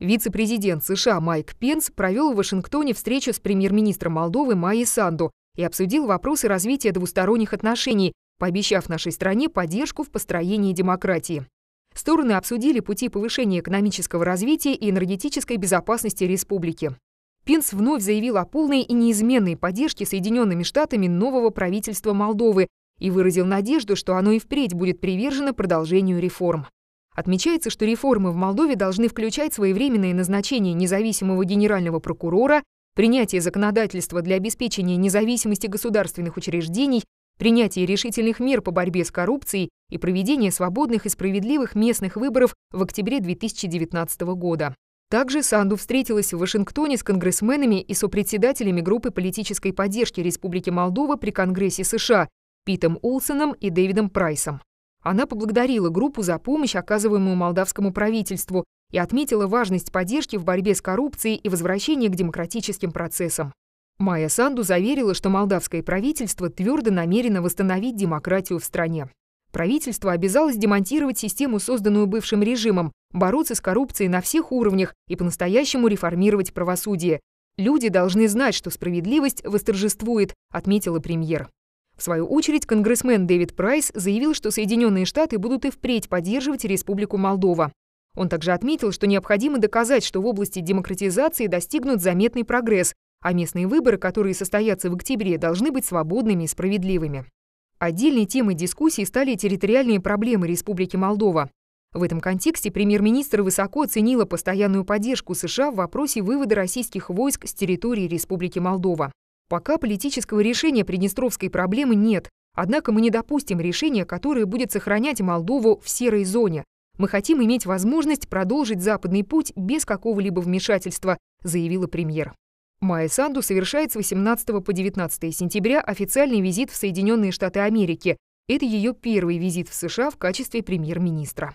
Вице-президент США Майк Пенс провел в Вашингтоне встречу с премьер-министром Молдовы Майи Санду и обсудил вопросы развития двусторонних отношений, пообещав нашей стране поддержку в построении демократии. Стороны обсудили пути повышения экономического развития и энергетической безопасности республики. Пенс вновь заявил о полной и неизменной поддержке Соединенными Штатами нового правительства Молдовы и выразил надежду, что оно и впредь будет привержено продолжению реформ. Отмечается, что реформы в Молдове должны включать своевременное назначение независимого генерального прокурора, принятие законодательства для обеспечения независимости государственных учреждений, принятие решительных мер по борьбе с коррупцией и проведение свободных и справедливых местных выборов в октябре 2019 года. Также Санду встретилась в Вашингтоне с конгрессменами и сопредседателями группы политической поддержки Республики Молдова при Конгрессе США Питом Улсоном и Дэвидом Прайсом. Она поблагодарила группу за помощь, оказываемую молдавскому правительству, и отметила важность поддержки в борьбе с коррупцией и возвращении к демократическим процессам. Майя Санду заверила, что молдавское правительство твердо намерено восстановить демократию в стране. Правительство обязалось демонтировать систему, созданную бывшим режимом, бороться с коррупцией на всех уровнях и по-настоящему реформировать правосудие. Люди должны знать, что справедливость восторжествует, отметила премьер. В свою очередь, конгрессмен Дэвид Прайс заявил, что Соединенные Штаты будут и впредь поддерживать Республику Молдова. Он также отметил, что необходимо доказать, что в области демократизации достигнут заметный прогресс, а местные выборы, которые состоятся в октябре, должны быть свободными и справедливыми. Отдельной темой дискуссии стали территориальные проблемы Республики Молдова. В этом контексте премьер-министр высоко оценила постоянную поддержку США в вопросе вывода российских войск с территории Республики Молдова. Пока политического решения приднестровской проблемы нет, однако мы не допустим решения, которое будет сохранять Молдову в серой зоне. Мы хотим иметь возможность продолжить западный путь без какого-либо вмешательства, заявила премьер. Майя Санду совершает с 18 по 19 сентября официальный визит в Соединенные Штаты Америки. Это ее первый визит в США в качестве премьер-министра.